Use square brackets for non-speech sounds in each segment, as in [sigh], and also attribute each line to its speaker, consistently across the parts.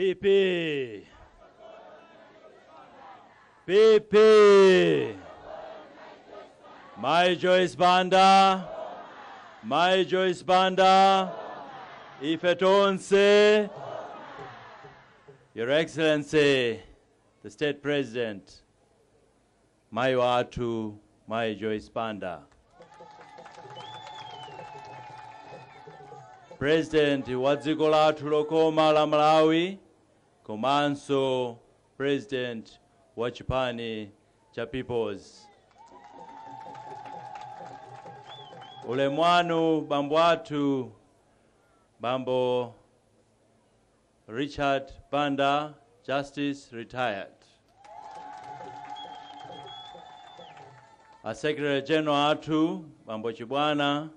Speaker 1: PP. PP. My Joyce Banda. My Joyce Banda. Ifetonse. Your Excellency, the State President. My Watu. My Joyce Banda. President wa dziko lathu lokoma Malawi Komanso, president wa Chipani cha Peoples. Ule bambo Richard Panda, Justice retired. A Secretary General atu bambo Chibwana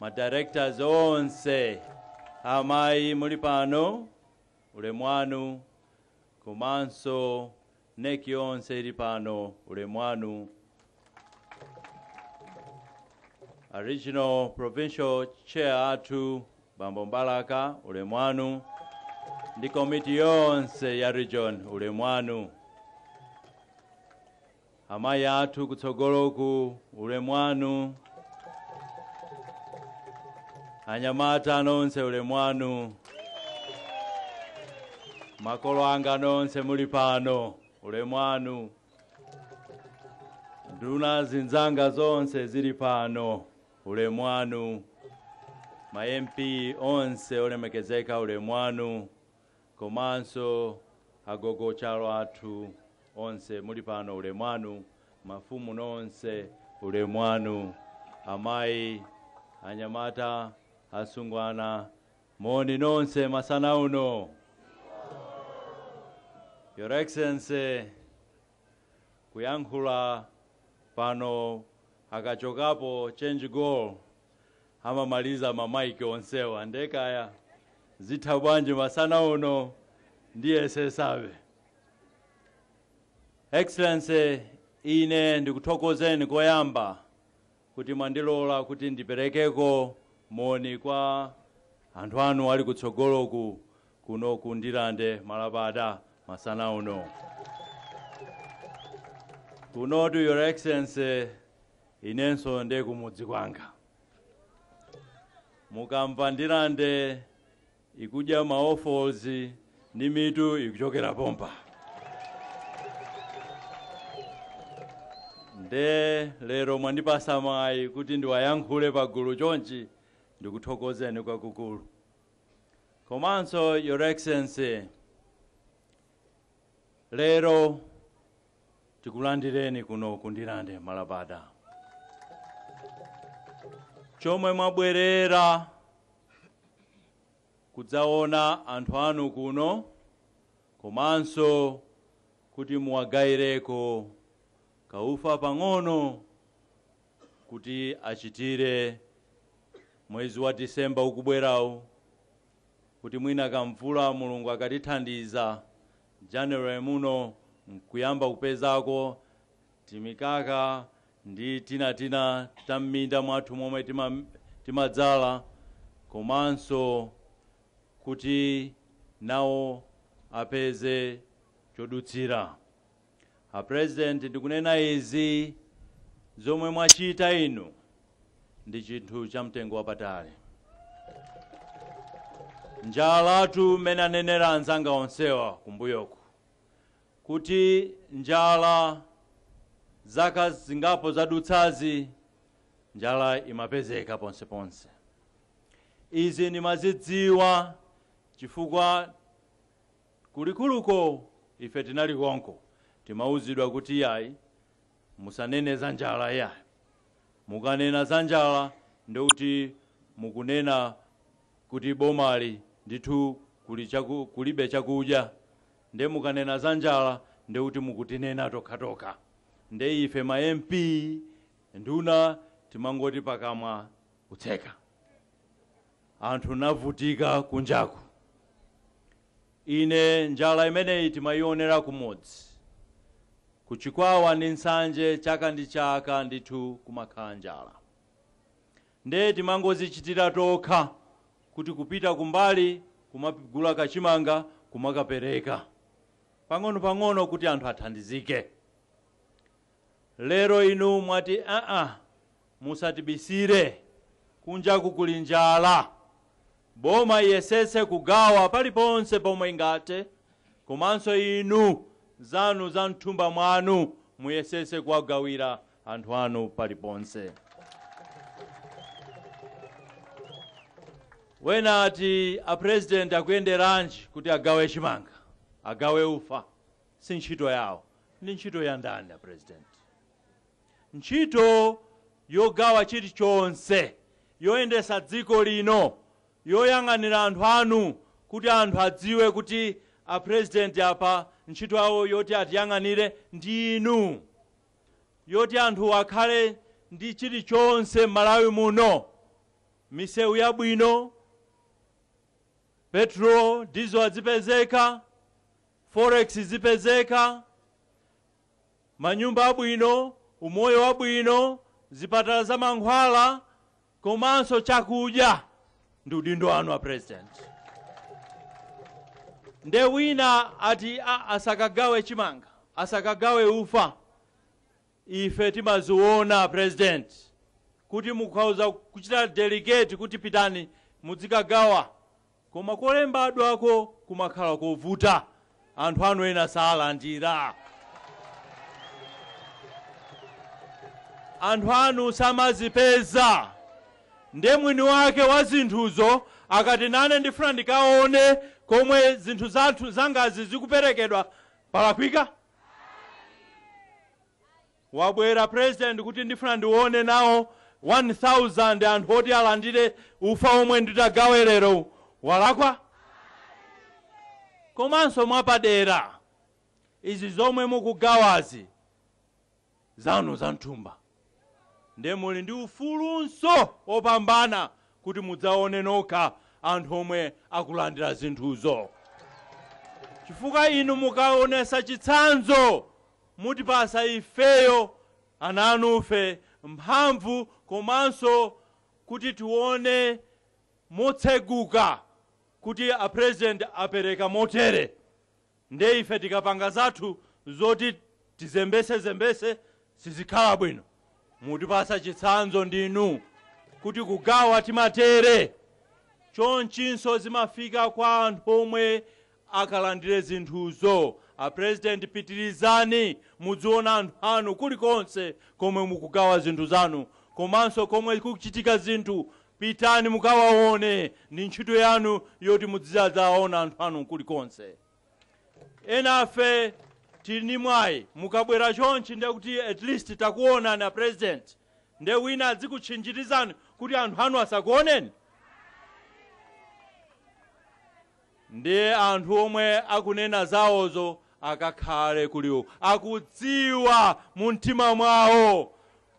Speaker 1: my Directors, onse amayi mulipano pano ulemwanu kumanso neki yonse ili original provincial chair athu bambo mbalaka ulemwanu ndi komiti yonse ya region ulemwanu amayi athu kutsogoloku ulemwanu anyamata nonse ule mwanu makolo anga nonse muli pano uli mwanu nduna zinzanga zonse zili pano uli mwanu maempi onse olemekezeka ule mwanu komanso agogo chalo athu onse muli pano ule mwanu mafumu nonse ule mwanu amayi anyamata asungwana moni nonse masana uno your excellency kuyankhula pano akachokapo change goal amamaliza mamaiki onsewa ndekaya zitha bwanji masana uno ndiye sesabe excellency ine ndikuthokozeni koyamba kuti mwandilola kuti ndiperekeko moni kwa anthu anu ali kutsogoloku ku ndilande malapata masana uno kunotu your excellency inenso ndi kumudzi kwanga mukamva ndilande ikudya maofols ndi mitu ikuchokera pompa. nde lero mwandipasa mayi kuti ndiwayankhule pagulu chonchi ndikuthokozeni kwakukulu komanso your excellency lero tikulandireni kuno kundirande malabada chomwe mwabwerera kudzaona anthu anu kuno komanso kuti muwagayireko kaufa pang'ono kuti achitire mwezi wa disemba ukubwerawu kuti mwina kamvula mulungu akatithandiza january muno nkuyamba kupezako timikaka ndi tinatina ta m'minda mwathu momwe timadzala komanso kuti nawo apeze chodutsira a president ndikunena izi zomwe mwachita inu ndi chinthu cha mtengo wapatali njala latu mmene anenera anzanga onsewa kumbuyoku kuti njala zaka zingapo zadutsazi njala imapezeka ponseponse izi ndimazidziwa chifukwa kulikuluko ife tinalikonko konko timauzidwa kuti yayi musanene za njala yayi mukanena za njala ndikuti mukunena kuti bomali ndithu kuli chaku, kulibe chakudya nde mukanena za njala ndikuti mukutinena tokhatokha nde ife ma mp nduna timangoti pakamwa kutseka anthu navutika kunjaku ine njala imeneyi timayionera kumodzi kuchikwaawa ndi nsanje chaka ndi chaka ndithu kumakhala njala nde timangozichitira tokha kuti kupita kumbali kumagula kachimanga kumakapereka pang'ono-pang'ono kuti anthu athandizike lero inu mwati aa musatibisire kunjaku kuli njala boma iyesese kugawa paliponse pomwe ingate komanso inu zanu za mthumba mwanu muyesese kuwagawira anthu anu paliponse wena ati apresident akuyenderanji kuti agawe chimanga agawe ufa si ntchito yawo ndi ntchito ya ndani apresident ntchito yogawa chilichonse yoyendesa dziko lino yoyang'anira anthu anu kuti anthu adziwe kuti apresident apa ntchito yawo yoti atiyang'anire ndi inu yoti anthu akhale ndi chilichonse m'malawi muno misewu yabwino petro dizo azipezeka forex zipezeka manyumba abwino umoyo wabwino zipatala zamankhwala komanso chakudya ndi udindo wanu wa president nde wina ati asakagawe chimanga asakagawe ufa ife timaziona president kuti mukhauza kuchita delegate kuti pitani muzikagawa koma kolembadwako kumakhala kovuta anthu anu ena salandira anthu anu samazipeza nde mwini wake wa zinthuzo akati nane ndifuna ndikaone komwe zinthu zathu zangazi zikuperekedwa palakwika wabwera president kuti ndifuna ndione nawo 1000 anthu oti alandire ufa womwe nditagawe lero walakwa komanso mwapadera izi zomwe mukugawazi zanu za mthumba ndemuli ndi ufulunso opambana kuti mudzaone nokha anthu omwe akulandira zinthuzo chifukwa inu mukaonesa chitsanzo mutipasa ifeyo ananufe mphamvu komanso kuti tione motseguka kuti apresidenti apereka motere nde ife tikapanga zathu zoti tizembesezembese zizikhala bwino mutipasa chitsanzo ndinu kuti kugawa timatere choncinso zimafika kwa anthu omwe akalandire zinthuzo apresidenti ah, pitirizani mudziona anthu anu kulikonse komwe mukugawa zinthu zanu komanso komwe kuchitika zinthu pitani mukawaone ndi ntchito yanu yoti mudzidzazaona anthu anu kulikonse enafe tili ni mwayi mukabwera chonchi nde kuti at least takuonani apresident ah, nde wina adzikutchinjirizani kuti anthu anu asakuoneni ndiye anthu omwe akunena zawozo akakhale kuliwo akudziwa mu mtima mwawo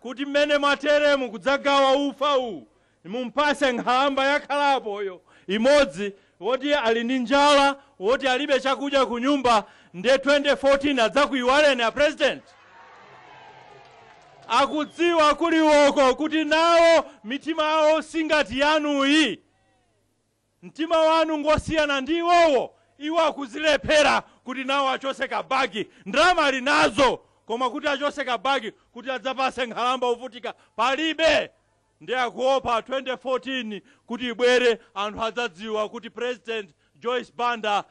Speaker 1: kuti mmene mwatere mukudzagawa ufa uwu mumpase nkhamba yakhalapoyo imodzi woti ali ndi njala woti alibe chakudya ku nyumba ndiye 2014 adzakuyiwaleni a president akudziwa kuliwoko kuti nawo mitima awo singati yanuyi mtima wanu ngosiyana ndi iwowo iwo akuzilephera kuti nawo achose kabagi ndalama ali nazo koma kuti achose kabagi kuti adzapase nkhalamba ovutika palibe ndi akuopa 2014 kuti ibwere anthu adzadziwa kuti president joyce banda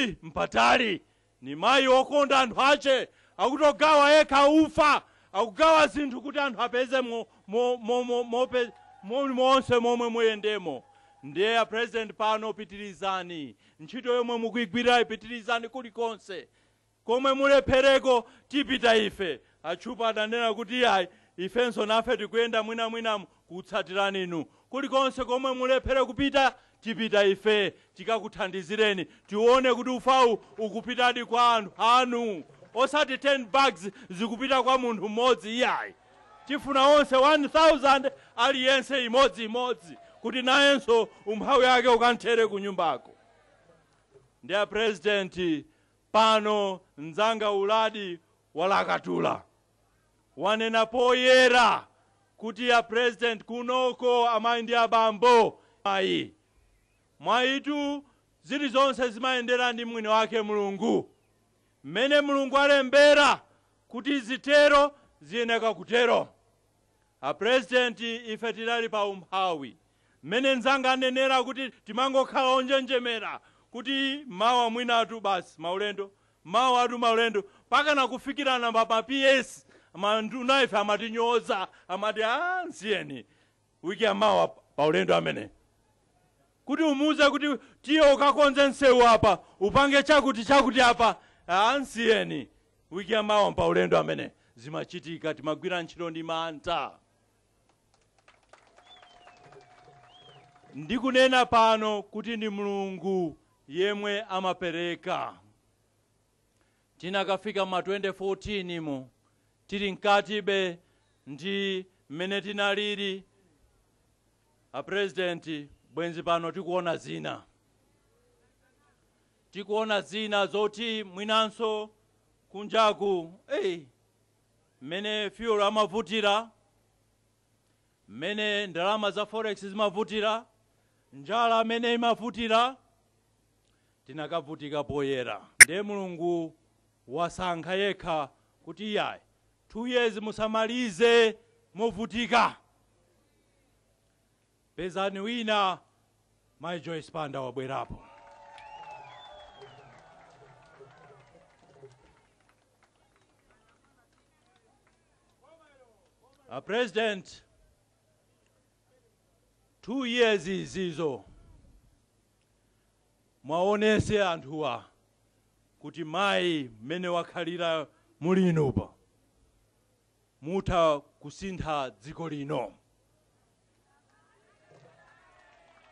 Speaker 1: i mpatali ni mayi wokonda anthu ache akutogawa yekha ufa akugawa zinthu kuti anthu apeze monse momwe muyendemo mo, mo, mo, mo, mo, mo, mo, mo, ndiye ya president pano pitirizani ntchito yomwe mukuyigwirira ipitirizani kulikonse komwe mulephereko tipita ife atchupa adanena kuti ayi ifenso nafe tikuyenda mwinamwinamu kutsatirani inu kulikonse komwe mulephere kupita tipita ife tikakuthandizireni tione kuti ufawu ukupitadi kwa anthu anu osati 10 bags zikupita kwa munthu mmodzi iyayi tifuna onse 1000 aliyense imodzi imodzi kuti nayenso umphawi ake ukanthere ku nyumbako ndiye president pano mdzanga uladi walakatula wanena poyera kuti ya president kunoko amayi ndi abambo ayi mwayitu zilizonse zimayendera ndi mwini wake mulungu mmene mulungu alembera kuti zitero ziyeneka kutero a president ife pa umphawi mmene nzanga anenera kuti timangokhala onjenjemera kuti mawu amwina atu basi maulendo mawu atu maulendo pakana kufikirana pa maps manduna ife amatinyoza amati a ah, nsiyeni wiki amawa paulendo amene kuti umuwuze kuti tiye ukakonze nsewu apa upange chakuti chakuti apa a ah, nsiyeni wiki amawa paulendo amene zimachitika timagwira ntchito ndi mantha ndikunena pano kuti ndi mulungu yemwe amapereka tinakafika ma 2014 mu tili mkatibe ndi mmene tinalili apresidenti bwenzi pano tikuona zina tikuona zina zoti mwinanso kunjaku ei mmene fuel amavutira mmene ndalama za forex zimavutira njala amene imafutira tinakavutika poyera ndiye mulungu wasankha yekha kuti iyayi two years musamalize movutika pezani wina my joyce panda wabwerapo a president two years zizo mwaonese anthuwa kuti mayi mmene wakhalira mulinupa mutha kusintha dziko lino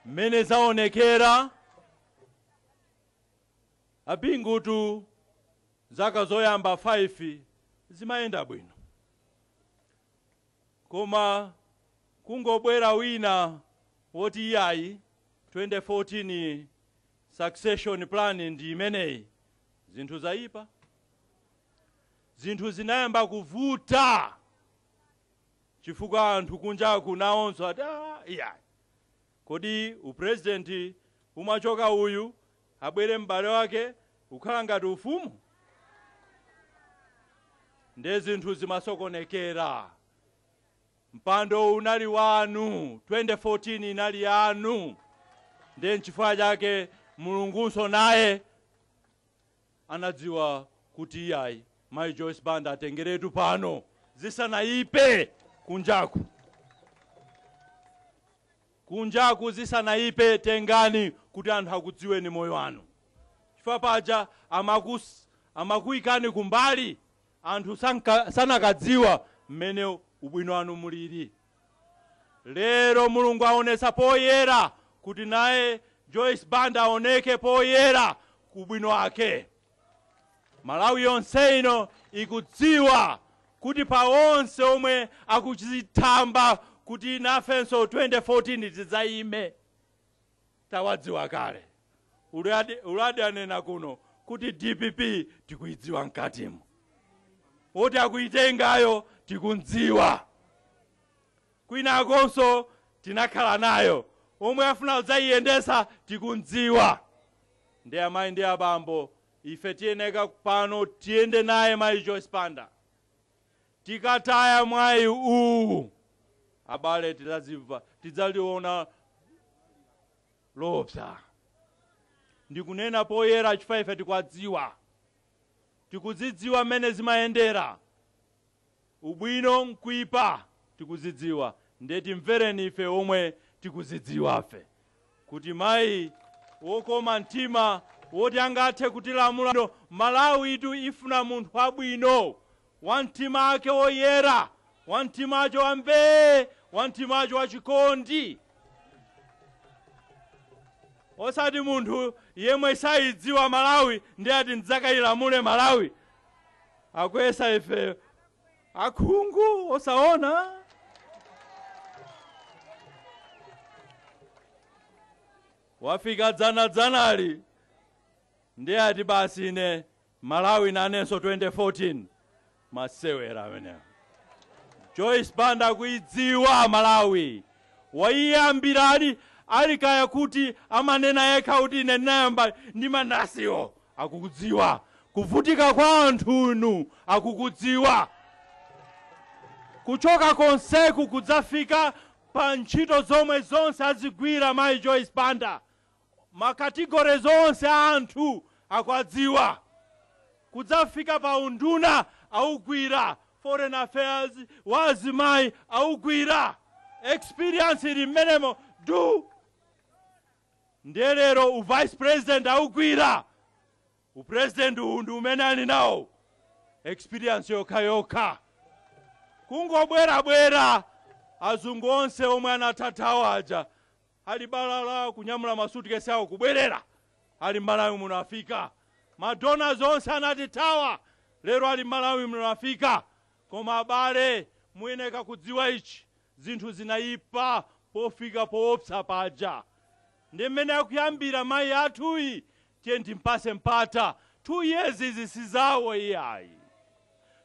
Speaker 1: mmene zaonekera apingutu zaka zoyamba 5 zimayenda bwino koma kungobwera wina woti yai 2014 succession plan ndi imeneyi zinthu zayipa zinthu zinayamba kuvuta chifukwa anthu kunja nawonso ati ah, kodi upresidenti umachoka uyu abwere m'bale wake ukhala ngati ufumu ndi zinthu zimasokonekera mpando unali wanu 2014 inali yanu ndiye nchifukwa chake mulungunso naye anadziwa kuti iyayi mayi joyce banda atengeretu pano zisanayipe kunjaku kunjaku zisanayipe tengani kuti anthu akudziweni moyo wanu chifukwa paja amakuyikani kumbali anthu sanakadziwa mmene ubwinoano muliri lero mulungu aonesa poyera kuti naye joyce band aoneke poyera kubwino ake malawi yonse ino ikudziwa kuti paonse omwe akuchitamba kuti nafenso 2014 tidzayime tawadziwa kale uladi anena kuno kuti dpp tikuidziwa mkatimo oti akuitengayo tikunziwa kwina akonso tinakhala nayo omwe afuna udzayiyendesa tikunziwa ndi amayi ndi abambo ife tiyeneka pano tiyende naye mayi chospanda tikataya mwayi uwu abale tidazimva tidzaliona lopsa ndikunena poyera chifaife tikwadziwa tikuzidziwa mmene zimayendera ubwino mkuipa tikuzidziwa ndiye timvereni ife omwe tikuzidziwafe kuti mayi wokoma mtima woti angathe kutilamulano malawu itu ifuna munthu abwino wa mtima ake woyera wa mtima acho wambee wa mtima acho wachikondi osati munthu yemwe sayidziwa malawi ndi ati ndidzakayilamule malawi akuyesa ife akhungu osaona wafika dzanadzanali ndiye ati basi ine malawi nanenso 2014 masewera amenewa joyce banda akuidziwa malawi wayiyambirani. ari kaya kuti amanena yekha kuti ine namba ndi mandasiwo akukudziwa kuvutika kwa anthunu akukudziwa kuchoka konseku kudzafika pa ntchito zomwe zonse azigwira mayi joyce banda makategori zonse a anthu akwadziwa kudzafika pa unduna augwira foreign affairs wa azimayi augwira experience ili mmenemo du nderero uvice president aukwira upresident uwu ndi umene ali nawo experience yokhayokha kungobwerabwera azungu onse omwe anathathawo aja ali balala kunyamula masutikesi awo kubwerera ali malawi muno afika madonas onse tawa lero ali malawi muno afika koma abale muyeneka kudziwa ichi zinthu zinayipa pofika poopsa paja ndi mmene akuyambira mayi athuyi chendi mpase mpata two years izi sizawo iyayi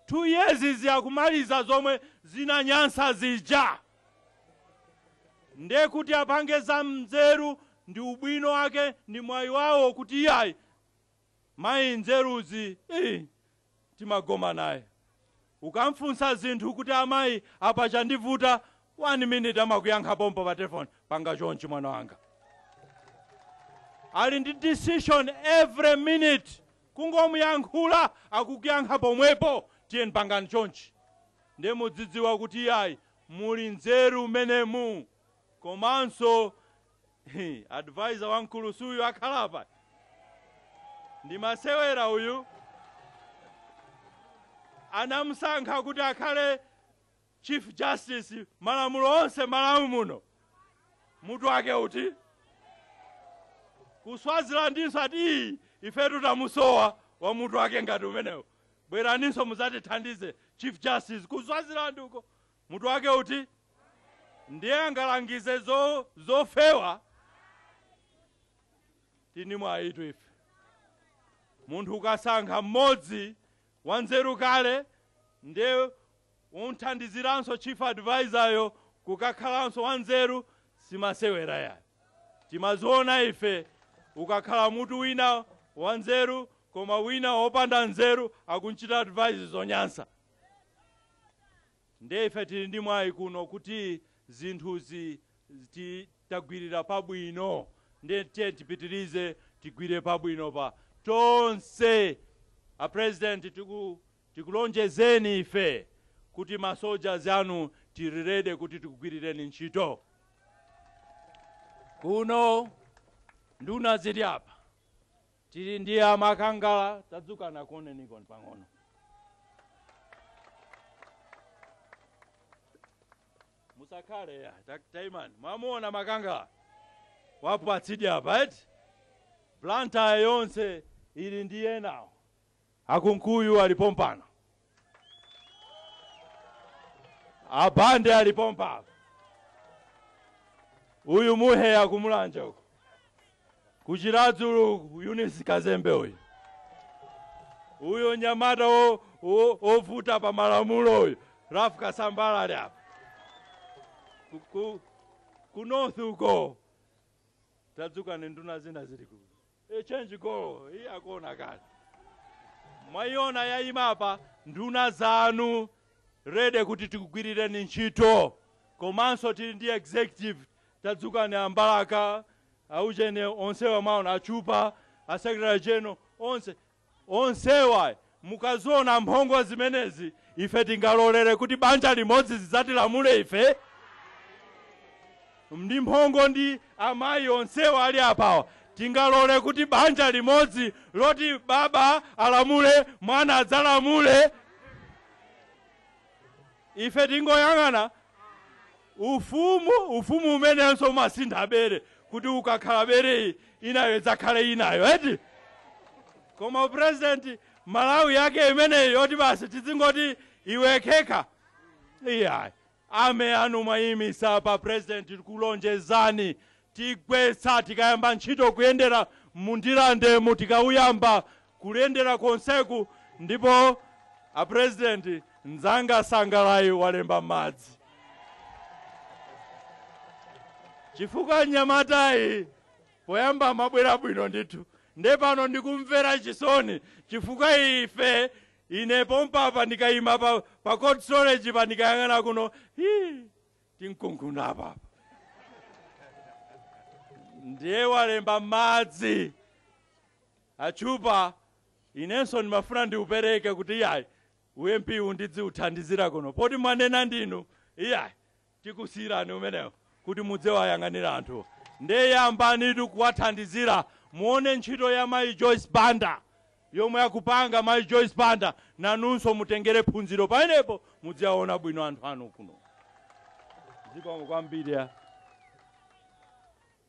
Speaker 1: two years izi akumaliza zomwe zinanyansa zija nde kuti apange za mzeru ndi ubwino wake ndi mwayi wawo kuti iyayi mayi mdzeruzi timagoma naye ukamfunsa zinthu kuti amayi apa chandivuta one minute amakuyankha pompo pa telefoni panga chonchi mwana wanga ali ndi decision every minute kungomuyankhula akukuyankha pomwepo tiye mpangano chonchi ndiye mudzidziwa kuti yayi muli nzeru menemu komanso [laughs] advisor wankulusu uyu akhalapa ndimasewera uyu anamusankha kuti akhale chief justice malamulo onse malamu muno mutu ake uti ku swazilandinso ati ifetu tamusowa wa mutu wake ngati umenewo bweraninso muzatithandize chief justice ku swaziland mutu wake uti ndiye angalangize zo, zofewa tinimwe aitu ife munthu ukasankha mmodzi wanzeru kale ndiye unthandiziranso chief advisayo kukakhalanso wanzeru simasewera yayo timaziona ife ukakhala mutu wina wa nzeru koma wina wopanda nzeru akunchita advice zonyansa nde ife tili ndi mwayi kuno kuti zinthuzi tagwirira pabwino ndiye tiye tipitirize tigwire pabwino pa tonse a president tiku tikulonjezeni ife kuti masoja zanu tirirede kuti tikugwirireni ntchito kuno ndi zili apa tili ndi amakangala tadzukana niko pang'ono musakhale ya taimani mwamuona makangala wapatsidwe apa eti plantayo yonse ili ndi enawo akunkuyu alipompano abande alipompa uyu muhe akumulanja uko kuchiratu yunisi kazembe uyu uyo nyamata wovuta pamalamulo uyu rafu kasambarali apa kunorth uko tadzuka nenduna zina ziri ku echange eh, goro iy akuona kani mwaiona yaimapa nduna zanu rede kuti tikugwirireni ntchito komanso tili ndi executive tadzuka ne ambalaka aujene onsewa na chupa a secretary general onse onsewa mukaziona mphongo zimenezi ife tingalolere kuti banja limodzi zidzatilamule ife ndi mphongo ndi amayi onsewa ali apawa tingalole kuti banja limodzi loti baba alamule mwana adzalamule ife tingoyang'ana ufumu ufumu umenenso umasintha abere kuti ukakhala berei inayo idzakhale inayo eti koma upurezidenti malawi yake imeneyi yoti basi tizingoti iwekeka iya ame anu mwayimisa pa purezidenti kulonjezani tigwetsa tikayamba ntchito kuyendera mundira ndemu tikauyamba kulendera konseku ndipo apurezidenti nzanga sangalayi walemba madzi chifukwa nyamata iyi poyamba mabwera bwino nditu ndepano ndikumvera chisoni chifukwa ife ine pompapa ndikaima pacod pa storage pandikayangana kuno hii tinkunguna apapa ndiye walemba madzi achupa inenso ndimafuna ndiupereke kuti iyayi uye mpi undidziuthandizira kuno poti mwanena ndinu iyayi tikusiyirani umenewo kuti yanganira anthu ndeyambanitu kuwathandizira muone ntchito ya mayi joyce banda yomwe akupanga mayi joyce banda nanunso mutengere phunziro pamenepo mudzaona bwino anthu anu kuno zikongo kwambiri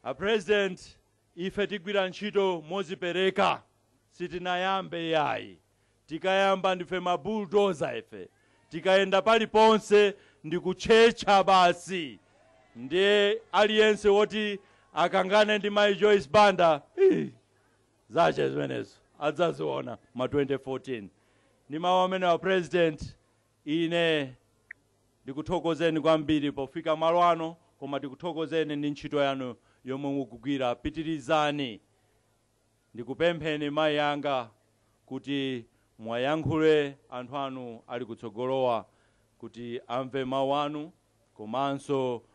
Speaker 1: a president ife tigwira ntchito mozipereka sitinayambe yayi tikayamba ndife mabuldoza ife tikayenda paliponse ndikutchetcha basi ndi aliyense woti akangane ndi mayi joyce banda zache zimenezo adzaziona ma 2014 ndi mawu amene wa president ine ndikuthokozeni kwambiri pofika malo ano koma ndikuthokozeni ndi ntchito yanu yomwe mukugwira pitirizani ndikupempheni mayi yanga kuti mwayankhule anthu anu ali kutsogolowa kuti amve mawu anu komanso